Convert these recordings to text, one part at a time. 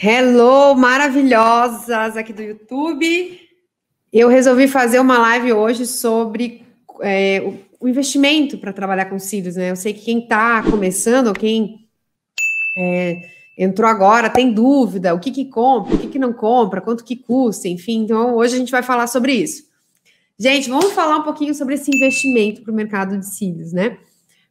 Hello, maravilhosas aqui do YouTube. Eu resolvi fazer uma live hoje sobre é, o, o, investimento para trabalhar com cílios, né? Eu sei que quem está começando, ou quem é, entrou agora, tem dúvida, o que que compra, o que que não compra, quanto que custa, enfim. Então, hoje a gente vai falar sobre isso. Gente, vamos falar um pouquinho sobre esse investimento para o mercado de cílios, né?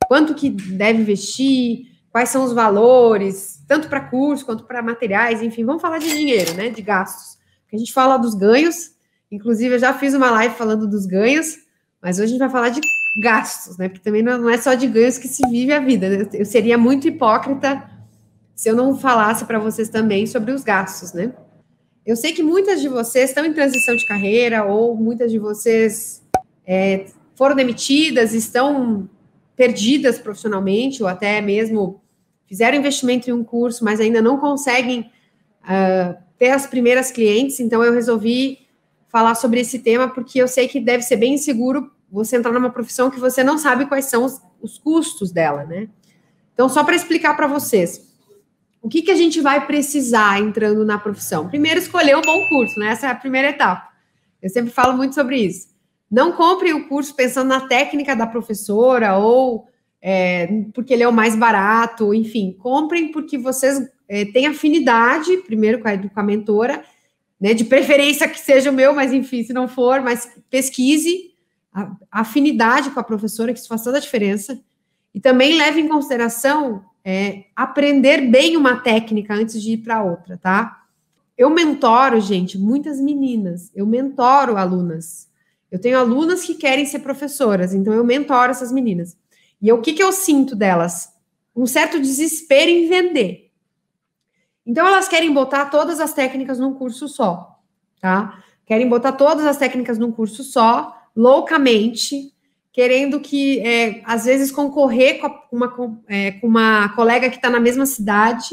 Quanto que deve investir, quais são os valores, tanto para curso quanto para materiais, enfim, vamos falar de dinheiro, né? De gastos. a gente fala dos ganhos, inclusive eu já fiz uma live falando dos ganhos, mas hoje a gente vai falar de gastos, né? Porque também não é só de ganhos que se vive a vida. Né? Eu seria muito hipócrita se eu não falasse para vocês também sobre os gastos, né? Eu sei que muitas de vocês estão em transição de carreira, ou muitas de vocês é, foram demitidas, estão perdidas profissionalmente, ou até mesmo fizeram investimento em um curso, mas ainda não conseguem uh, ter as primeiras clientes. Então, eu resolvi falar sobre esse tema, porque eu sei que deve ser bem inseguro você entrar numa profissão que você não sabe quais são os, os custos dela, né? Então, só para explicar para vocês, o que, que a gente vai precisar entrando na profissão? Primeiro, escolher um bom curso, né? Essa é a primeira etapa. Eu sempre falo muito sobre isso. Não compre o curso pensando na técnica da professora ou é, porque ele é o mais barato, enfim, comprem porque vocês é, têm afinidade, primeiro com a, com a mentora, né, de preferência que seja o meu, mas enfim, se não for, mas pesquise a, a afinidade com a professora, que isso faz toda a diferença. E também leve em consideração é, aprender bem uma técnica antes de ir para outra, tá? Eu mentoro, gente, muitas meninas, eu mentoro alunas. Eu tenho alunas que querem ser professoras, então eu mentoro essas meninas. E o que, que eu sinto delas? Um certo desespero em vender. Então, elas querem botar todas as técnicas num curso só, tá? Querem botar todas as técnicas num curso só, loucamente, querendo que, é, às vezes, concorrer com uma, com, é, com uma colega que está na mesma cidade,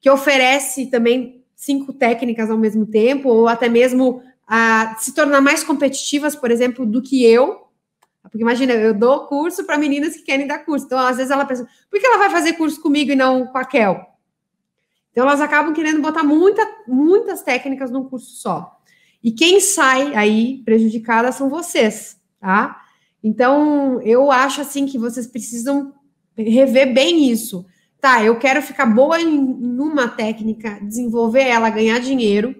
que oferece também cinco técnicas ao mesmo tempo, ou até mesmo a, se tornar mais competitivas, por exemplo, do que eu, porque imagina, eu dou curso para meninas que querem dar curso. Então, às vezes ela pensa, por que ela vai fazer curso comigo e não com a Kel? Então, elas acabam querendo botar muita, muitas técnicas num curso só. E quem sai aí prejudicada são vocês, tá? Então, eu acho assim que vocês precisam rever bem isso. Tá, eu quero ficar boa em uma técnica, desenvolver ela, ganhar dinheiro,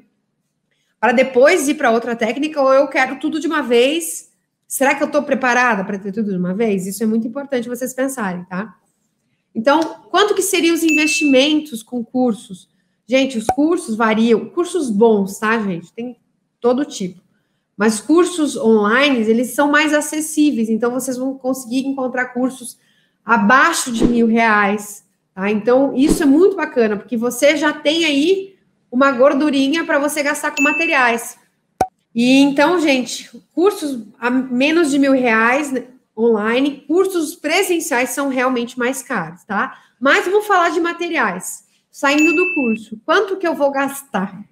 para depois ir para outra técnica, ou eu quero tudo de uma vez Será que eu estou preparada para ter tudo de uma vez? Isso é muito importante vocês pensarem, tá? Então, quanto que seriam os investimentos com cursos? Gente, os cursos variam, cursos bons, tá, gente? Tem todo tipo. Mas cursos online, eles são mais acessíveis, então vocês vão conseguir encontrar cursos abaixo de mil reais, tá? Então, isso é muito bacana, porque você já tem aí uma gordurinha para você gastar com materiais. E então, gente, cursos a menos de mil reais né, online, cursos presenciais são realmente mais caros, tá? Mas vou falar de materiais. Saindo do curso, quanto que eu vou gastar?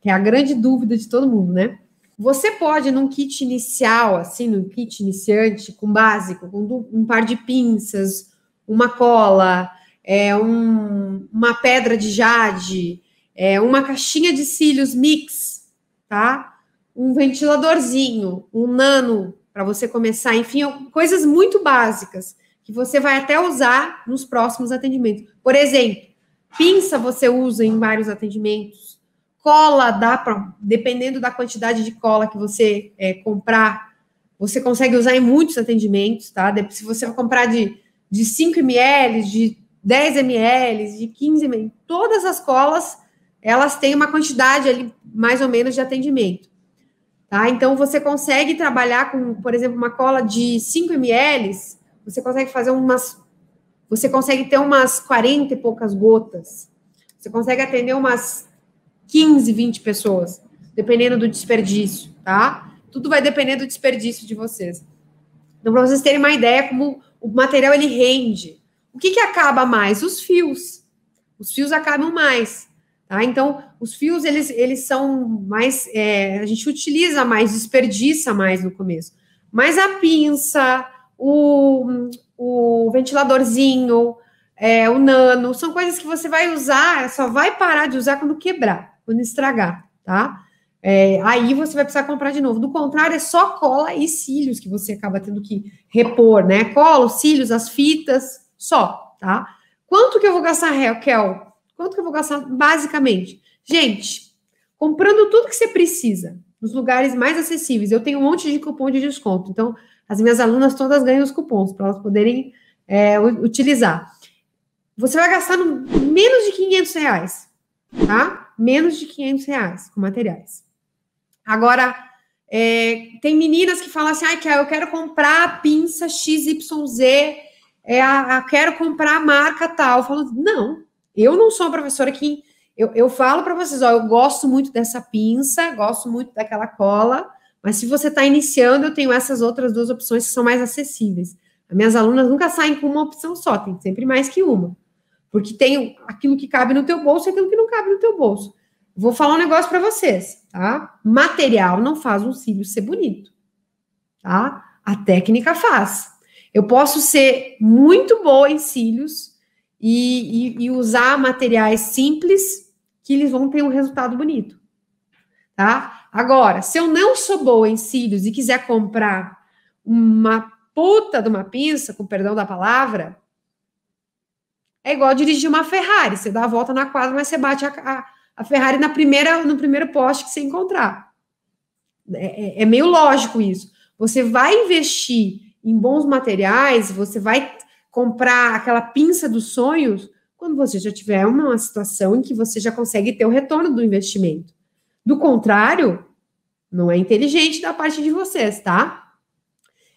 Que é a grande dúvida de todo mundo, né? Você pode, num kit inicial, assim, num kit iniciante, com básico, com um par de pinças, uma cola, é, um, uma pedra de jade, é, uma caixinha de cílios mix, tá? um ventiladorzinho, um nano para você começar, enfim, é coisas muito básicas que você vai até usar nos próximos atendimentos. Por exemplo, pinça você usa em vários atendimentos, cola dá para, dependendo da quantidade de cola que você é, comprar, você consegue usar em muitos atendimentos, tá? Se você comprar de, de 5 ml, de 10 ml, de 15 ml, todas as colas, elas têm uma quantidade ali, mais ou menos, de atendimento. Tá? Então, você consegue trabalhar com, por exemplo, uma cola de 5 ml, você consegue fazer umas. Você consegue ter umas 40 e poucas gotas. Você consegue atender umas 15, 20 pessoas, dependendo do desperdício, tá? Tudo vai depender do desperdício de vocês. Então, para vocês terem uma ideia como o material ele rende. O que, que acaba mais? Os fios. Os fios acabam mais. Tá? Então, os fios, eles, eles são mais, é, a gente utiliza mais, desperdiça mais no começo. Mas a pinça, o, o ventiladorzinho, é, o nano, são coisas que você vai usar, só vai parar de usar quando quebrar, quando estragar, tá? É, aí você vai precisar comprar de novo. Do contrário, é só cola e cílios que você acaba tendo que repor, né? Cola, os cílios, as fitas, só, tá? Quanto que eu vou gastar, Raquel? Quanto que eu vou gastar basicamente? Gente, comprando tudo que você precisa nos lugares mais acessíveis. Eu tenho um monte de cupom de desconto. Então, as minhas alunas todas ganham os cupons para elas poderem é, utilizar. Você vai gastar no, menos de 500 reais, tá? Menos de 500 reais com materiais. Agora, é, tem meninas que falam assim, ah, eu quero comprar a pinça XYZ, é, a, a, quero comprar a marca tal. Eu falo, não, eu não sou uma professora que. Eu, eu falo para vocês, ó, eu gosto muito dessa pinça, gosto muito daquela cola, mas se você está iniciando, eu tenho essas outras duas opções que são mais acessíveis. As minhas alunas nunca saem com uma opção só, tem sempre mais que uma. Porque tem aquilo que cabe no teu bolso e aquilo que não cabe no teu bolso. Vou falar um negócio para vocês, tá? Material não faz um cílio ser bonito, tá? A técnica faz. Eu posso ser muito boa em cílios, e, e, e usar materiais simples que eles vão ter um resultado bonito, tá? Agora, se eu não sou boa em cílios e quiser comprar uma puta de uma pinça, com perdão da palavra, é igual dirigir uma Ferrari. Você dá a volta na quadra, mas você bate a, a, a Ferrari na primeira, no primeiro poste que você encontrar. É, é, é meio lógico isso. Você vai investir em bons materiais, você vai comprar aquela pinça dos sonhos quando você já tiver uma situação em que você já consegue ter o retorno do investimento. Do contrário, não é inteligente da parte de vocês, tá?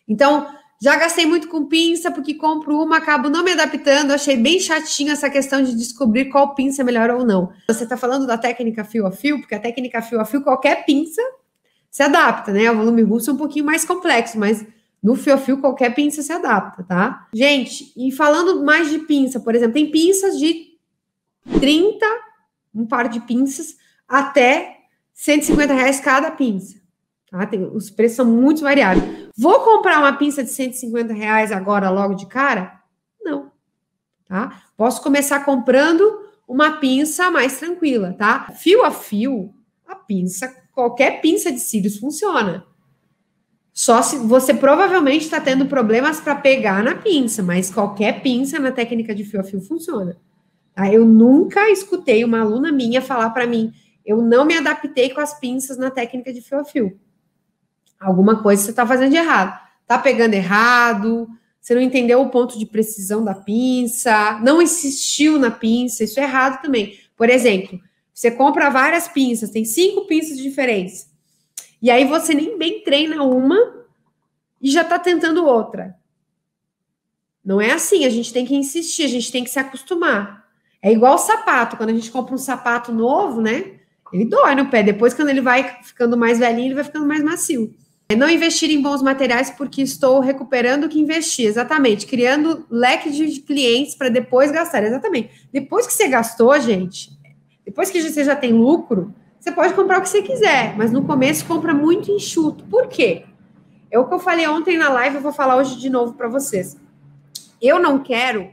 Então, já gastei muito com pinça, porque compro uma, acabo não me adaptando. Achei bem chatinho essa questão de descobrir qual pinça é melhor ou não. Você está falando da técnica fio a fio, porque a técnica fio a fio, qualquer pinça se adapta, né? O é volume russo é um pouquinho mais complexo, mas no fio a fio, qualquer pinça se adapta, tá? Gente, e falando mais de pinça, por exemplo, tem pinças de 30, um par de pinças, até 150 reais cada pinça. Tá? Tem, os preços são muito variáveis. Vou comprar uma pinça de 150 reais agora, logo de cara? Não. Tá? Posso começar comprando uma pinça mais tranquila, tá? Fio a fio, a pinça, qualquer pinça de cílios funciona. Só se você provavelmente está tendo problemas para pegar na pinça, mas qualquer pinça na técnica de fio a fio funciona. Tá? Eu nunca escutei uma aluna minha falar para mim, eu não me adaptei com as pinças na técnica de fio a fio. Alguma coisa você está fazendo de errado. Está pegando errado, você não entendeu o ponto de precisão da pinça, não insistiu na pinça, isso é errado também. Por exemplo, você compra várias pinças, tem cinco pinças diferentes. E aí você nem bem treina uma e já está tentando outra. Não é assim, a gente tem que insistir, a gente tem que se acostumar. É igual o sapato, quando a gente compra um sapato novo, né? Ele dói no pé. Depois, quando ele vai ficando mais velhinho, ele vai ficando mais macio. É não investir em bons materiais porque estou recuperando o que investi, exatamente, criando leque de clientes para depois gastar, exatamente. Depois que você gastou, gente, depois que você já tem lucro, você pode comprar o que você quiser, mas no começo compra muito enxuto. Por quê? É o que eu falei ontem na live, eu vou falar hoje de novo para vocês. Eu não quero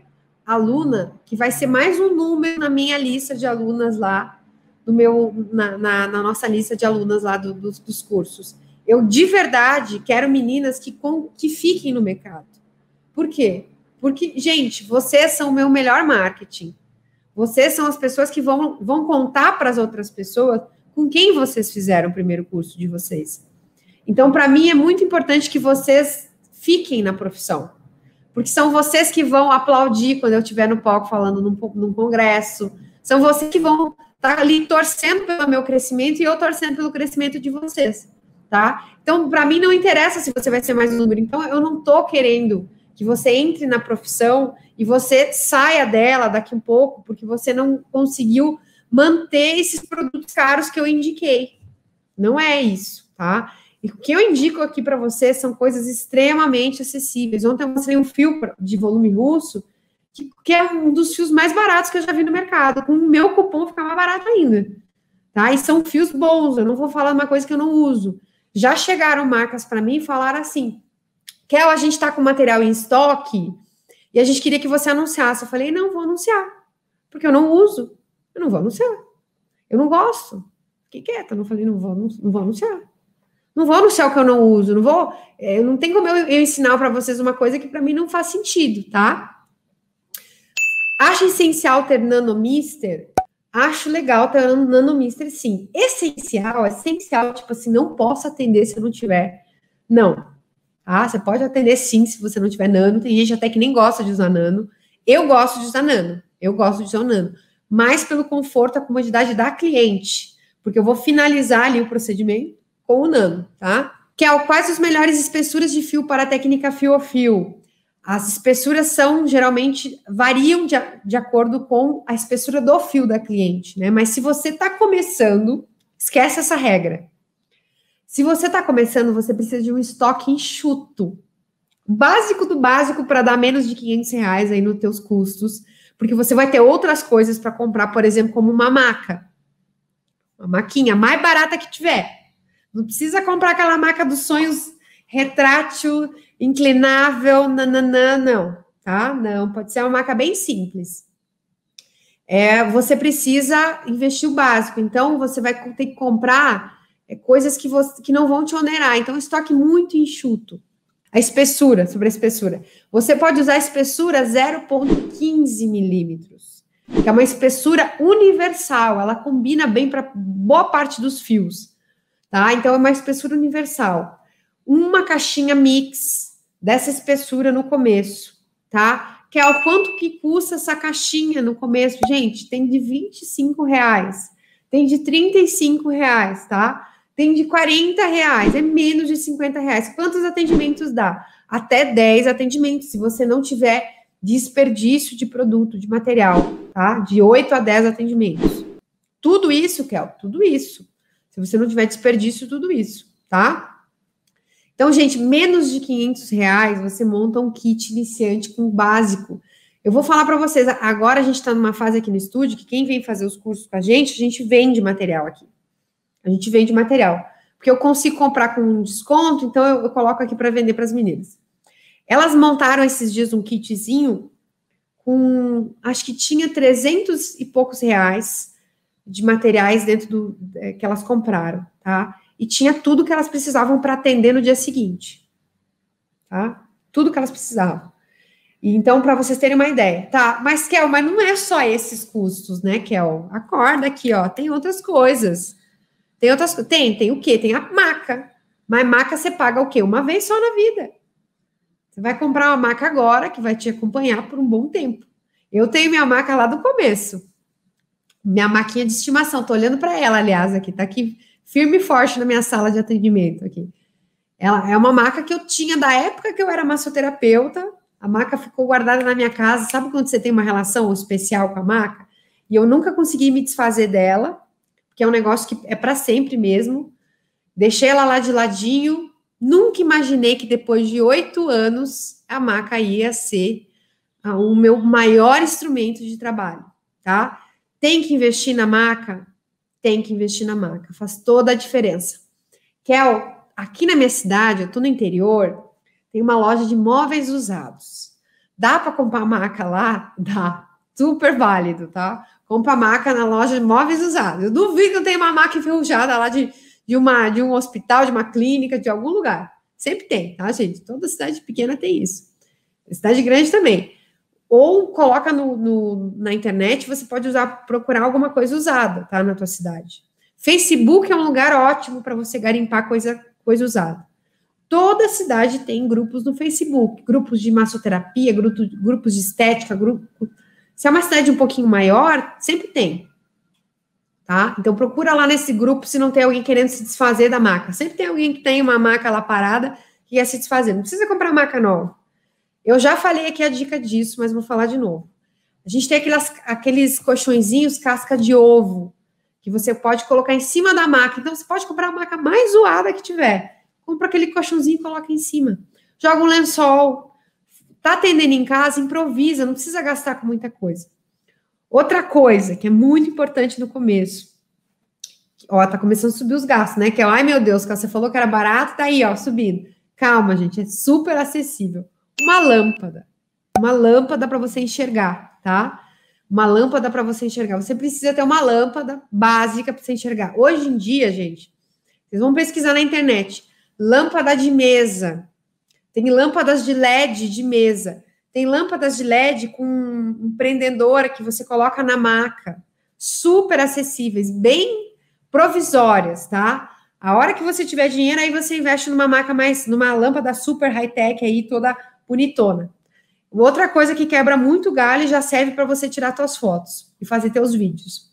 aluna que vai ser mais um número na minha lista de alunas lá, no meu, na, na, na nossa lista de alunas lá do, dos, dos cursos. Eu de verdade quero meninas que, com, que fiquem no mercado. Por quê? Porque, gente, vocês são o meu melhor marketing. Vocês são as pessoas que vão, vão contar para as outras pessoas com quem vocês fizeram o primeiro curso de vocês. Então, para mim, é muito importante que vocês fiquem na profissão, porque são vocês que vão aplaudir quando eu estiver no palco falando num, num congresso, são vocês que vão estar tá ali torcendo pelo meu crescimento e eu torcendo pelo crescimento de vocês, tá? Então, para mim, não interessa se você vai ser mais um número. Então, eu não estou querendo que você entre na profissão e você saia dela daqui um pouco, porque você não conseguiu manter esses produtos caros que eu indiquei. Não é isso, tá? E o que eu indico aqui para vocês são coisas extremamente acessíveis. Ontem eu mostrei um fio de volume russo, que, é um dos fios mais baratos que eu já vi no mercado. Com o meu cupom fica mais barato ainda. Tá? E são fios bons, eu não vou falar uma coisa que eu não uso. Já chegaram marcas para mim e falaram assim: Kel, a gente está com material em estoque e a gente queria que você anunciasse. Eu falei: não, vou anunciar, porque eu não uso. Eu não vou anunciar. Eu não gosto. Fiquei quieta, não falei, não vou, não, não vou anunciar. Não vou anunciar o que eu não uso, não vou. É, não tem como eu, eu ensinar para vocês uma coisa que para mim não faz sentido, tá? Acho essencial ter nanomister? Acho legal ter nanomister, sim. Essencial, essencial, tipo assim, não posso atender se eu não tiver. Não. Ah, você pode atender sim se você não tiver nano. Tem gente até que nem gosta de usar nano. Eu gosto de usar nano. Eu gosto de usar nano. Mais pelo conforto, a comodidade da cliente, porque eu vou finalizar ali o procedimento com o nano, tá? Que é quais as melhores espessuras de fio para a técnica fio a fio. As espessuras são geralmente variam de, de acordo com a espessura do fio da cliente, né? Mas se você está começando, esquece essa regra. Se você está começando, você precisa de um estoque enxuto básico do básico para dar menos de 500 reais aí nos teus custos, porque você vai ter outras coisas para comprar, por exemplo, como uma maca, uma maquinha mais barata que tiver. Não precisa comprar aquela maca dos sonhos retrátil, inclinável, nananã, não, tá? Não, pode ser uma maca bem simples. É, você precisa investir o básico, então você vai ter que comprar é, coisas que, você, que não vão te onerar. Então, estoque muito enxuto. A espessura, sobre a espessura. Você pode usar a espessura 0,15 milímetros, que é uma espessura universal, ela combina bem para boa parte dos fios, tá? Então é uma espessura universal. Uma caixinha mix dessa espessura no começo, tá? Que é o quanto que custa essa caixinha no começo. Gente, tem de 25 reais, tem de 35 reais, tá? Tem de 40 reais, é menos de 50 reais. Quantos atendimentos dá? Até 10 atendimentos, se você não tiver desperdício de produto, de material, tá? De 8 a 10 atendimentos. Tudo isso, Kel, tudo isso. Se você não tiver desperdício, tudo isso, tá? Então, gente, menos de 500 reais, você monta um kit iniciante com básico. Eu vou falar para vocês, agora a gente está numa fase aqui no estúdio que quem vem fazer os cursos com a gente, a gente vende material aqui. A gente vende material. Porque eu consigo comprar com um desconto, então eu, eu coloco aqui para vender para as meninas. Elas montaram esses dias um kitzinho com, acho que tinha 300 e poucos reais de materiais dentro do é, que elas compraram, tá? E tinha tudo que elas precisavam para atender no dia seguinte, tá? Tudo que elas precisavam. E então, para vocês terem uma ideia, tá? Mas, Kel, mas não é só esses custos, né, Kel? Acorda aqui, ó, tem outras coisas. Tem outras Tem, tem o quê? Tem a maca. Mas maca você paga o quê? Uma vez só na vida. Você vai comprar uma maca agora que vai te acompanhar por um bom tempo. Eu tenho minha maca lá do começo. Minha maquinha de estimação, tô olhando para ela, aliás, aqui, tá aqui firme e forte na minha sala de atendimento aqui. Ela é uma maca que eu tinha da época que eu era massoterapeuta. A maca ficou guardada na minha casa. Sabe quando você tem uma relação especial com a maca? E eu nunca consegui me desfazer dela que é um negócio que é para sempre mesmo. Deixei ela lá de ladinho, nunca imaginei que depois de oito anos a maca ia ser ah, o meu maior instrumento de trabalho, tá? Tem que investir na maca? Tem que investir na maca, faz toda a diferença. Kel, aqui na minha cidade, eu tô no interior, tem uma loja de móveis usados. Dá para comprar maca lá? Dá. Super válido, tá? compra maca na loja de móveis usados. Eu duvido que não tenha uma maca enferrujada lá de, de, uma, de um hospital, de uma clínica, de algum lugar. Sempre tem, tá, gente? Toda cidade pequena tem isso. Cidade grande também. Ou coloca no, no, na internet, você pode usar, procurar alguma coisa usada, tá? Na tua cidade. Facebook é um lugar ótimo para você garimpar coisa, coisa usada. Toda cidade tem grupos no Facebook, grupos de massoterapia, grupo, grupos de estética, grupo, se é uma cidade um pouquinho maior, sempre tem. Tá? Então procura lá nesse grupo se não tem alguém querendo se desfazer da maca. Sempre tem alguém que tem uma maca lá parada que quer se desfazer. Não precisa comprar maca nova. Eu já falei aqui a dica disso, mas vou falar de novo. A gente tem aquelas, aqueles colchõezinhos casca de ovo que você pode colocar em cima da maca. Então você pode comprar a maca mais zoada que tiver. Compra aquele colchãozinho e coloca em cima. Joga um lençol, Tá atendendo em casa, improvisa, não precisa gastar com muita coisa. Outra coisa que é muito importante no começo. Ó, tá começando a subir os gastos, né? Que é, ai meu Deus, você falou que era barato, tá aí, ó, subindo. Calma, gente, é super acessível. Uma lâmpada. Uma lâmpada para você enxergar, tá? Uma lâmpada para você enxergar. Você precisa ter uma lâmpada básica para você enxergar. Hoje em dia, gente, vocês vão pesquisar na internet. Lâmpada de mesa. Tem lâmpadas de LED de mesa. Tem lâmpadas de LED com prendedora que você coloca na maca. Super acessíveis, bem provisórias, tá? A hora que você tiver dinheiro, aí você investe numa maca mais, numa lâmpada super high-tech aí, toda bonitona. Outra coisa que quebra muito galho e já serve para você tirar suas fotos e fazer teus vídeos.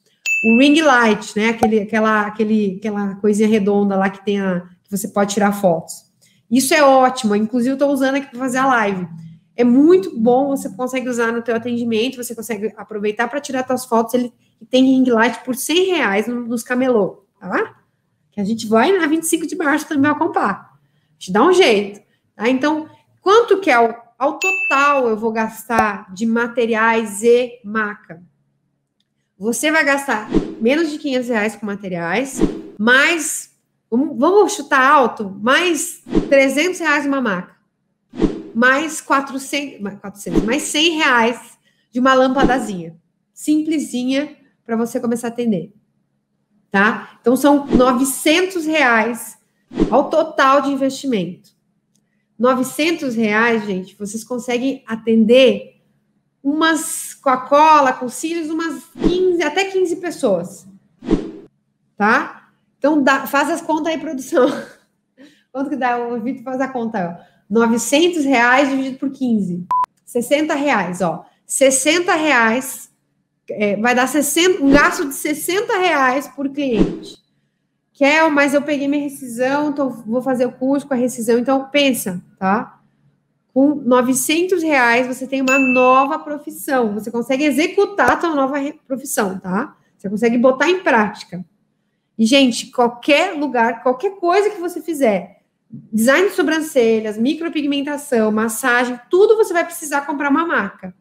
O ring light, né? Aquele, aquela, aquele, aquela coisinha redonda lá que tem a, que você pode tirar fotos. Isso é ótimo, inclusive eu estou usando aqui para fazer a live. É muito bom, você consegue usar no teu atendimento, você consegue aproveitar para tirar suas fotos, ele tem ring light por 100 reais nos camelô, tá? Que a gente vai na 25 de março também comprar. Te dá um jeito, tá? Então, quanto que é o, ao total eu vou gastar de materiais e maca? Você vai gastar menos de 500 reais com materiais, mais Vamos, chutar alto, mais 300 reais uma maca, mais 400, 400 mais 100 reais de uma lâmpadazinha, simplesinha, para você começar a atender, tá? Então, são 900 reais ao total de investimento. 900 reais, gente, vocês conseguem atender umas Coca-Cola, com cílios, umas 15, até 15 pessoas, tá? Então, dá, faz as contas aí, produção. Quanto que dá? O Vitor faz a conta. Ó. 900 reais dividido por 15. 60 reais, ó. 60 reais é, vai dar 60, um gasto de 60 reais por cliente. Kel, mas eu peguei minha rescisão, então vou fazer o curso com a rescisão. Então, pensa, tá? Com 900 reais, você tem uma nova profissão. Você consegue executar a sua nova profissão, tá? Você consegue botar em prática. E, gente, qualquer lugar, qualquer coisa que você fizer, design de sobrancelhas, micropigmentação, massagem, tudo você vai precisar comprar uma marca.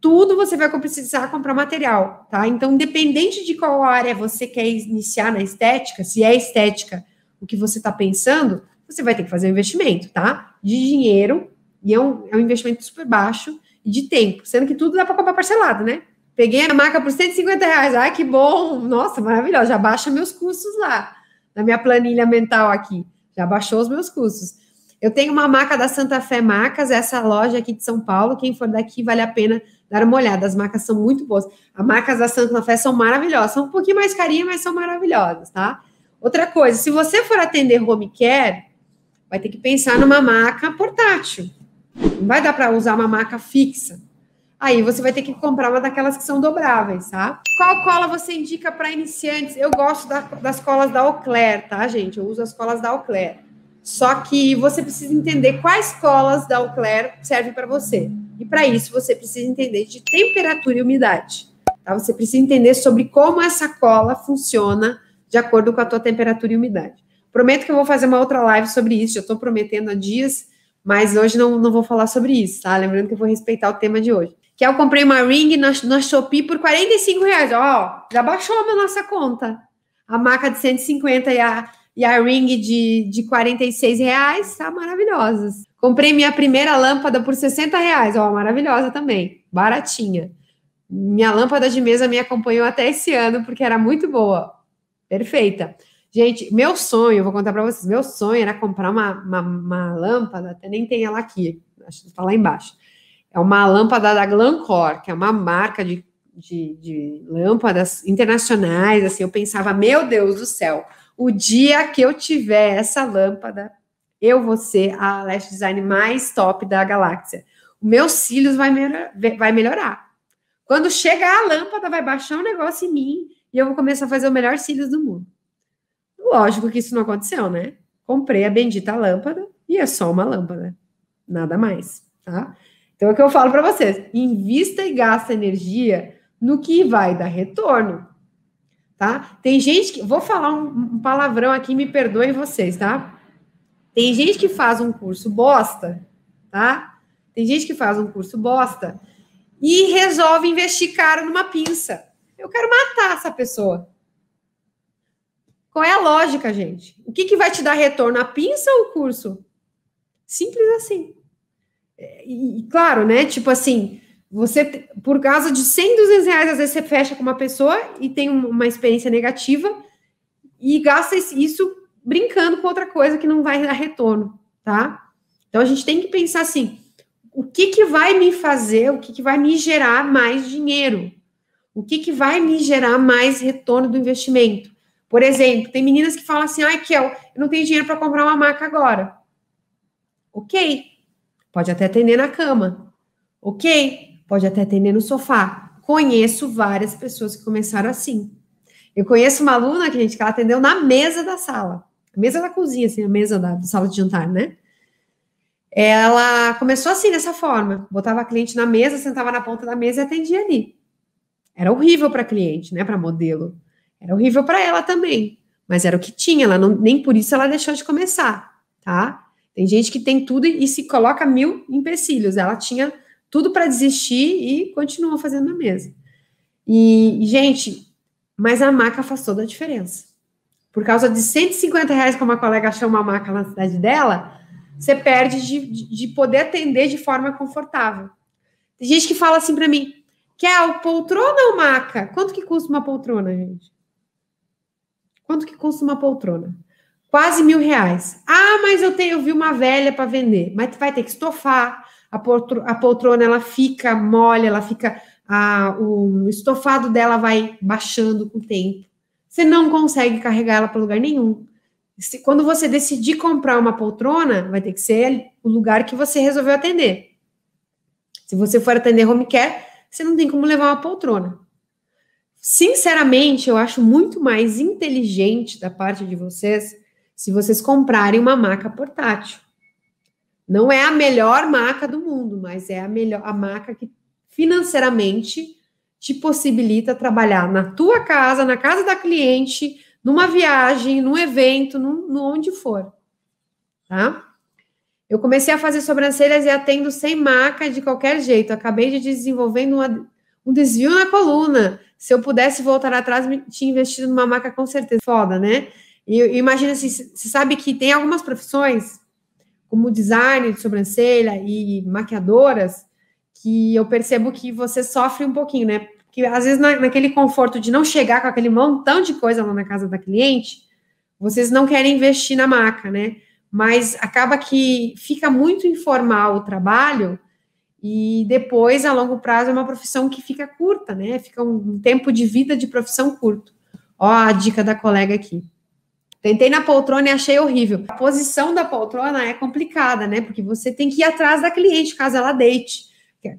Tudo você vai precisar comprar material, tá? Então, independente de qual área você quer iniciar na estética, se é estética o que você está pensando, você vai ter que fazer um investimento, tá? De dinheiro, e é um, é um investimento super baixo, e de tempo, sendo que tudo dá para comprar parcelado, né? Peguei a maca por 150 reais. Ai, que bom! Nossa, maravilhoso. Já baixa meus custos lá, na minha planilha mental aqui. Já baixou os meus custos. Eu tenho uma maca da Santa Fé Macas, essa loja aqui de São Paulo. Quem for daqui, vale a pena dar uma olhada. As macas são muito boas. As macas da Santa Fé são maravilhosas. São um pouquinho mais carinhas, mas são maravilhosas, tá? Outra coisa, se você for atender home care, vai ter que pensar numa maca portátil. Não vai dar para usar uma maca fixa. Aí você vai ter que comprar uma daquelas que são dobráveis, tá? Qual cola você indica para iniciantes? Eu gosto da, das colas da Ocler, tá, gente? Eu uso as colas da Ocler. Só que você precisa entender quais colas da Ocler servem para você. E para isso você precisa entender de temperatura e umidade. Tá? Você precisa entender sobre como essa cola funciona de acordo com a tua temperatura e umidade. Prometo que eu vou fazer uma outra live sobre isso, já estou prometendo há dias, mas hoje não, não vou falar sobre isso, tá? Lembrando que eu vou respeitar o tema de hoje que eu comprei uma ring na, na Shopee por 45 reais. Ó, já baixou a nossa conta. A maca de 150 e a, e a ring de, de 46 reais, tá maravilhosas. Comprei minha primeira lâmpada por 60 reais, ó, maravilhosa também, baratinha. Minha lâmpada de mesa me acompanhou até esse ano, porque era muito boa, perfeita. Gente, meu sonho, vou contar para vocês, meu sonho era comprar uma, uma, uma lâmpada, até nem tem ela aqui, acho que tá lá embaixo é uma lâmpada da Glencore, que é uma marca de, de, de lâmpadas internacionais. Assim, eu pensava, meu Deus do céu, o dia que eu tiver essa lâmpada, eu vou ser a lash design mais top da galáxia. O meus cílios vai, melhor, vai melhorar. Quando chegar a lâmpada, vai baixar um negócio em mim e eu vou começar a fazer o melhor cílios do mundo. Lógico que isso não aconteceu, né? Comprei a bendita lâmpada e é só uma lâmpada, nada mais, tá? Então é o que eu falo para vocês: invista e gasta energia no que vai dar retorno. Tá? Tem gente que. Vou falar um, um palavrão aqui, me perdoem vocês, tá? Tem gente que faz um curso bosta, tá? Tem gente que faz um curso bosta e resolve investir caro numa pinça. Eu quero matar essa pessoa. Qual é a lógica, gente? O que, que vai te dar retorno? A pinça ou o curso? Simples assim. E, claro, né? Tipo assim, você, por causa de 100, 200 reais, às vezes você fecha com uma pessoa e tem uma experiência negativa e gasta isso brincando com outra coisa que não vai dar retorno, tá? Então a gente tem que pensar assim: o que, que vai me fazer, o que, que vai me gerar mais dinheiro? O que, que vai me gerar mais retorno do investimento? Por exemplo, tem meninas que falam assim: ai, ah, Kel, eu não tenho dinheiro para comprar uma maca agora. Ok, Pode até atender na cama. Ok? Pode até atender no sofá. Conheço várias pessoas que começaram assim. Eu conheço uma aluna que, gente, que ela atendeu na mesa da sala. Mesa da cozinha, assim, a mesa da, sala de jantar, né? Ela começou assim, dessa forma. Botava a cliente na mesa, sentava na ponta da mesa e atendia ali. Era horrível para cliente, né? Para modelo. Era horrível para ela também. Mas era o que tinha. Ela não, nem por isso ela deixou de começar, tá? Tem gente que tem tudo e se coloca mil empecilhos. Ela tinha tudo para desistir e continuou fazendo a mesa. E, gente, mas a maca faz toda a diferença. Por causa de 150 reais, que uma colega achou uma maca na cidade dela, você perde de, de poder atender de forma confortável. Tem gente que fala assim para mim, quer poltrona ou maca? Quanto que custa uma poltrona, gente? Quanto que custa uma poltrona? quase mil reais. Ah, mas eu tenho, eu vi uma velha para vender, mas tu vai ter que estofar. A, poltro, a poltrona ela fica mole, ela fica. A, o estofado dela vai baixando com o tempo. Você não consegue carregar ela para lugar nenhum. Se, quando você decidir comprar uma poltrona, vai ter que ser o lugar que você resolveu atender. Se você for atender home care, você não tem como levar uma poltrona. Sinceramente, eu acho muito mais inteligente da parte de vocês se vocês comprarem uma maca portátil. Não é a melhor maca do mundo, mas é a melhor a maca que financeiramente te possibilita trabalhar na tua casa, na casa da cliente, numa viagem, num evento, num, num onde for, tá? Eu comecei a fazer sobrancelhas e atendo sem maca de qualquer jeito. Acabei de desenvolvendo uma, um desvio na coluna. Se eu pudesse voltar atrás, tinha investido numa maca com certeza. Foda, né? E imagina assim, você sabe que tem algumas profissões, como design de sobrancelha e maquiadoras, que eu percebo que você sofre um pouquinho, né? Porque às vezes na, naquele conforto de não chegar com aquele montão de coisa lá na casa da cliente, vocês não querem investir na maca, né? Mas acaba que fica muito informal o trabalho e depois, a longo prazo, é uma profissão que fica curta, né? Fica um tempo de vida de profissão curto. Ó a dica da colega aqui. Tentei na poltrona e achei horrível. A posição da poltrona é complicada, né? Porque você tem que ir atrás da cliente, caso ela deite,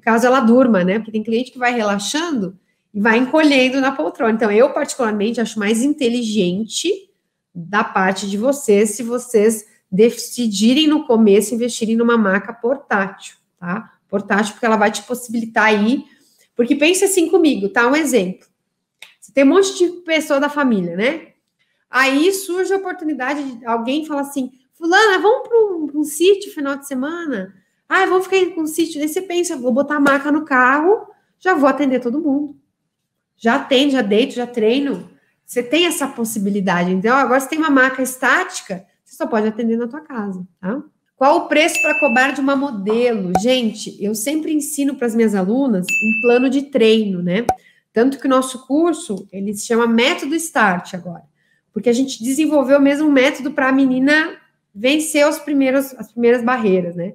caso ela durma, né? Porque tem cliente que vai relaxando e vai encolhendo na poltrona. Então, eu, particularmente, acho mais inteligente da parte de vocês se vocês decidirem no começo investirem numa maca portátil, tá? Portátil, porque ela vai te possibilitar aí. Porque pensa assim comigo, tá? Um exemplo. Você tem um monte de pessoa da família, né? Aí surge a oportunidade de alguém falar assim: Fulana, vamos para um, um, sítio final de semana? Ah, vamos ficar com um sítio. Daí você pensa: vou botar a maca no carro, já vou atender todo mundo. Já atendo, já deito, já treino. Você tem essa possibilidade. Então, agora você tem uma maca estática, você só pode atender na tua casa, tá? Qual o preço para cobrar de uma modelo? Gente, eu sempre ensino para as minhas alunas um plano de treino, né? Tanto que o nosso curso, ele se chama Método Start agora. Porque a gente desenvolveu mesmo um método para a menina vencer os primeiros, as primeiras barreiras, né?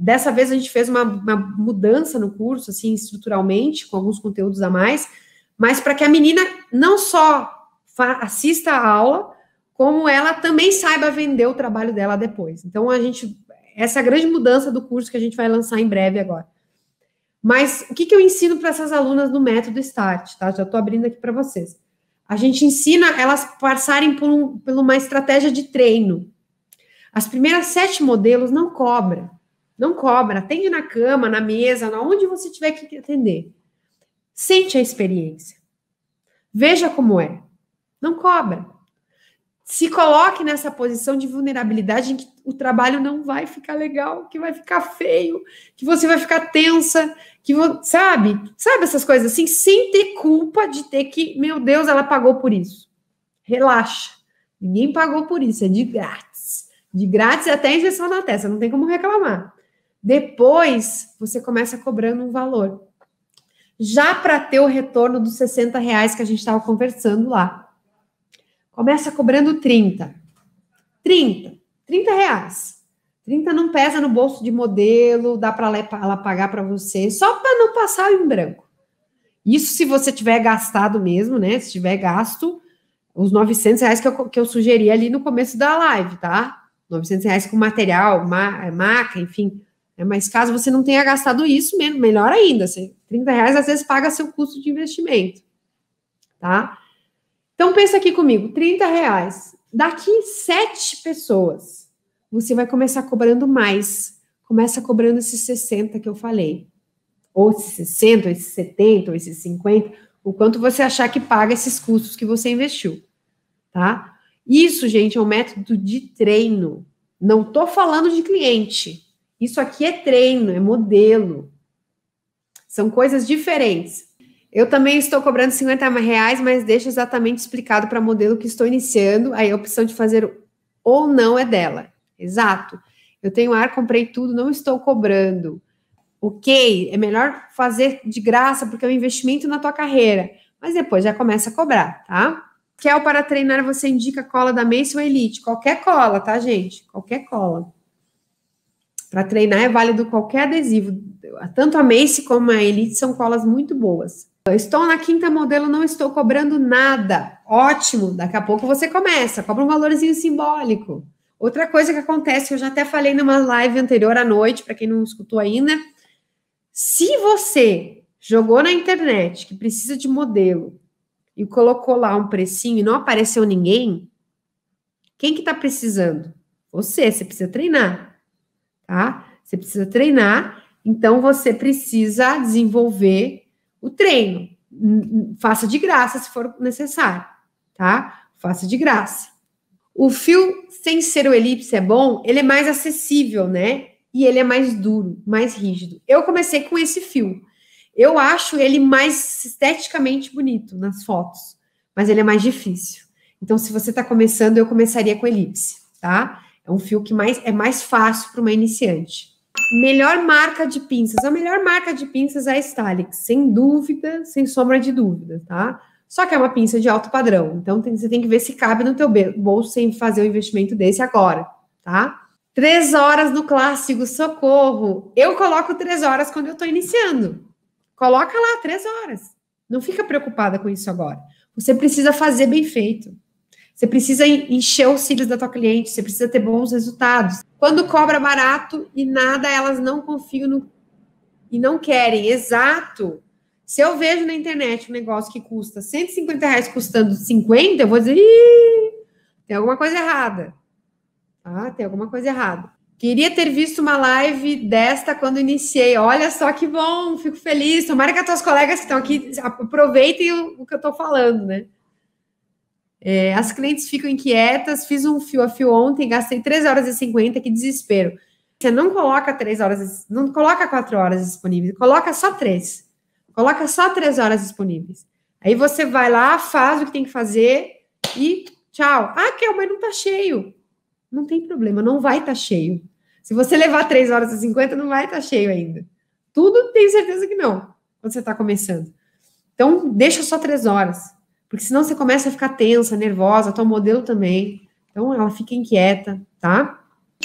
Dessa vez a gente fez uma, uma mudança no curso, assim, estruturalmente, com alguns conteúdos a mais, mas para que a menina não só assista a aula, como ela também saiba vender o trabalho dela depois. Então a gente essa é a grande mudança do curso que a gente vai lançar em breve agora. Mas o que, que eu ensino para essas alunas no método START, tá? Já estou abrindo aqui para vocês. A gente ensina elas passarem por, um, por uma estratégia de treino. As primeiras sete modelos não cobra. Não cobra. Atende na cama, na mesa, na onde você tiver que atender. Sente a experiência. Veja como é. Não cobra se coloque nessa posição de vulnerabilidade em que o trabalho não vai ficar legal, que vai ficar feio, que você vai ficar tensa, que sabe? Sabe essas coisas assim, sem ter culpa de ter que, meu Deus, ela pagou por isso. Relaxa. Ninguém pagou por isso, é de grátis. De grátis é até injeção na testa, não tem como reclamar. Depois, você começa cobrando um valor. Já para ter o retorno dos 60 reais que a gente estava conversando lá. Começa cobrando 30. 30. 30 reais. 30 não pesa no bolso de modelo, dá para ela pagar para você, só para não passar em branco. Isso se você tiver gastado mesmo, né? Se tiver gasto, os 900 reais que eu, que eu sugeri ali no começo da live, tá? 900 reais com material, ma maca, enfim. Né? Mas caso você não tenha gastado isso, melhor ainda. Você, 30 reais às vezes paga seu custo de investimento, tá? Então pensa aqui comigo, 30 reais. Daqui sete pessoas, você vai começar cobrando mais. Começa cobrando esses 60 que eu falei. Ou esses 60, ou esses 70, ou esses 50, o quanto você achar que paga esses custos que você investiu, tá? Isso, gente, é um método de treino. Não tô falando de cliente. Isso aqui é treino, é modelo. São coisas diferentes. Eu também estou cobrando 50 reais, mas deixo exatamente explicado para modelo que estou iniciando. Aí a opção de fazer ou não é dela. Exato. Eu tenho ar, comprei tudo, não estou cobrando. Ok, é melhor fazer de graça porque é um investimento na tua carreira, mas depois já começa a cobrar, tá? Kel para treinar, você indica cola da Mace ou Elite? Qualquer cola, tá, gente? Qualquer cola. Para treinar é válido qualquer adesivo. Tanto a Mace como a Elite são colas muito boas. Estou na quinta modelo, não estou cobrando nada. Ótimo, daqui a pouco você começa, cobra um valorzinho simbólico. Outra coisa que acontece, que eu já até falei numa live anterior à noite, para quem não escutou ainda, se você jogou na internet que precisa de modelo e colocou lá um precinho e não apareceu ninguém, quem que está precisando? Você, você precisa treinar, tá? Você precisa treinar, então você precisa desenvolver o treino. Faça de graça se for necessário, tá? Faça de graça. O fio sem ser o elipse é bom, ele é mais acessível, né? E ele é mais duro, mais rígido. Eu comecei com esse fio. Eu acho ele mais esteticamente bonito nas fotos, mas ele é mais difícil. Então, se você está começando, eu começaria com elipse, tá? É um fio que mais, é mais fácil para uma iniciante. Melhor marca de pinças. A melhor marca de pinças é a Stalix, sem dúvida, sem sombra de dúvida, tá? Só que é uma pinça de alto padrão. Então tem, você tem que ver se cabe no teu bolso sem fazer um investimento desse agora, tá? Três horas no clássico, socorro. Eu coloco três horas quando eu estou iniciando. Coloca lá três horas. Não fica preocupada com isso agora. Você precisa fazer bem feito. Você precisa encher os cílios da tua cliente, você precisa ter bons resultados. Quando cobra barato e nada, elas não confiam no, e não querem. Exato. Se eu vejo na internet um negócio que custa 150 reais custando 50, eu vou dizer, tem alguma coisa errada. Ah, tem alguma coisa errada. Queria ter visto uma live desta quando iniciei. Olha só que bom, fico feliz. Tomara que as tuas colegas que estão aqui aproveitem o, o que eu estou falando, né? É, as clientes ficam inquietas, fiz um fio a fio ontem, gastei 3 horas e 50, que desespero. Você não coloca 3 horas, não coloca 4 horas disponíveis, coloca só 3. Coloca só 3 horas disponíveis. Aí você vai lá, faz o que tem que fazer e tchau. Ah, Kel, mas não tá cheio. Não tem problema, não vai estar tá cheio. Se você levar 3 horas e 50, não vai estar tá cheio ainda. Tudo tem certeza que não, quando você está começando. Então, deixa só 3 horas. Porque senão você começa a ficar tensa, nervosa, tua modelo também. Então ela fica inquieta, tá?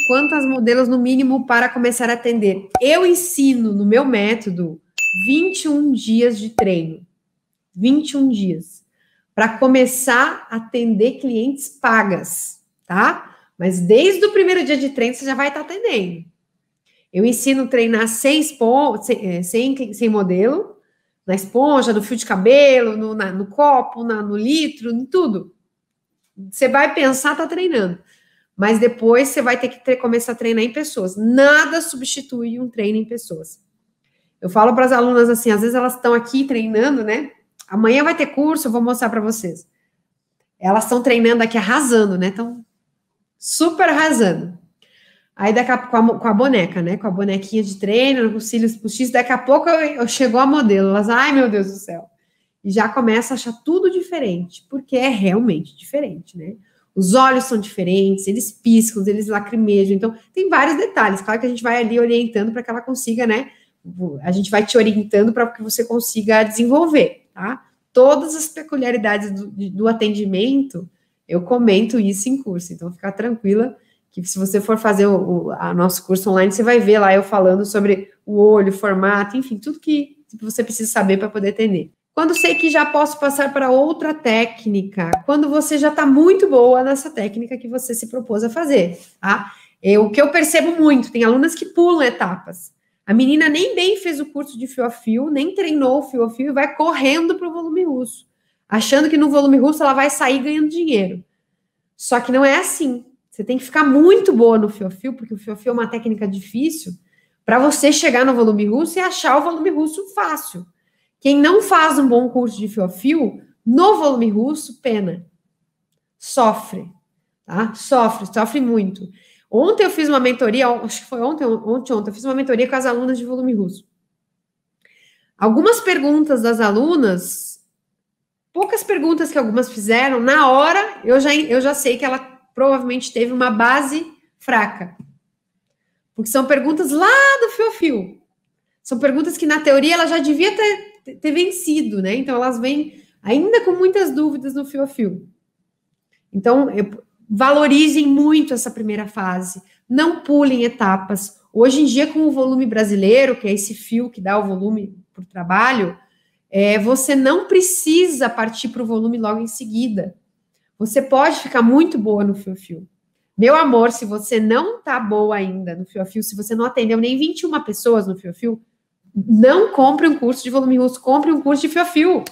Quantas modelos no mínimo para começar a atender? Eu ensino no meu método 21 dias de treino. 21 dias para começar a atender clientes pagas, tá? Mas desde o primeiro dia de treino você já vai estar tá atendendo. Eu ensino treinar sem, é, sem, sem modelo, na esponja, no fio de cabelo, no, na, no copo, na, no litro, em tudo. Você vai pensar, tá treinando. Mas depois você vai ter que começar a treinar em pessoas. Nada substitui um treino em pessoas. Eu falo para as alunas assim, às vezes elas estão aqui treinando, né? Amanhã vai ter curso, eu vou mostrar para vocês. Elas estão treinando aqui arrasando, né? Estão super arrasando. Aí daqui a, com, a, com a boneca, né? Com a bonequinha de treino, com os cílios postiços, daqui a pouco eu, eu chegou a modelo. Elas, ai meu Deus do céu. E já começa a achar tudo diferente, porque é realmente diferente, né? Os olhos são diferentes, eles piscam, eles lacrimejam. Então, tem vários detalhes. Claro que a gente vai ali orientando para que ela consiga, né? A gente vai te orientando para que você consiga desenvolver, tá? Todas as peculiaridades do, do atendimento, eu comento isso em curso. Então, fica tranquila que se você for fazer o, o nosso curso online, você vai ver lá eu falando sobre o olho, formato, enfim, tudo que você precisa saber para poder atender. Quando sei que já posso passar para outra técnica, quando você já está muito boa nessa técnica que você se propôs a fazer, tá? Eu, o que eu percebo muito, tem alunas que pulam etapas. A menina nem bem fez o curso de fio a fio, nem treinou o fio a fio e vai correndo para o volume russo, achando que no volume russo ela vai sair ganhando dinheiro. Só que não é assim. Você tem que ficar muito boa no fiofio, porque o fiofio é uma técnica difícil, para você chegar no volume russo e achar o volume russo fácil. Quem não faz um bom curso de fiofio, no volume russo, pena. Sofre, tá? Sofre, sofre muito. Ontem eu fiz uma mentoria, acho que foi ontem, ontem, ontem, eu fiz uma mentoria com as alunas de volume russo. Algumas perguntas das alunas, poucas perguntas que algumas fizeram, na hora eu já, eu já sei que ela provavelmente teve uma base fraca. Porque são perguntas lá do fio-fio. São perguntas que, na teoria, ela já devia ter, ter vencido, né? Então, elas vêm ainda com muitas dúvidas no fio-fio. Então, eu, valorizem muito essa primeira fase. Não pulem etapas. Hoje em dia, com o volume brasileiro, que é esse fio que dá o volume para o trabalho, é, você não precisa partir para o volume logo em seguida. Você pode ficar muito boa no fio-fio. Meu amor, se você não tá boa ainda no fio-fio, se você não atendeu nem 21 pessoas no fio-fio, não compre um curso de volume russo, compre um curso de fio-fio.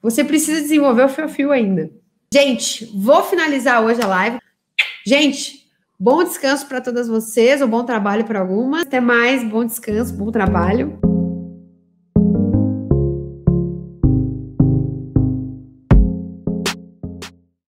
Você precisa desenvolver o fio-fio ainda. Gente, vou finalizar hoje a live. Gente, bom descanso para todas vocês, ou bom trabalho para algumas. Até mais, bom descanso, bom trabalho.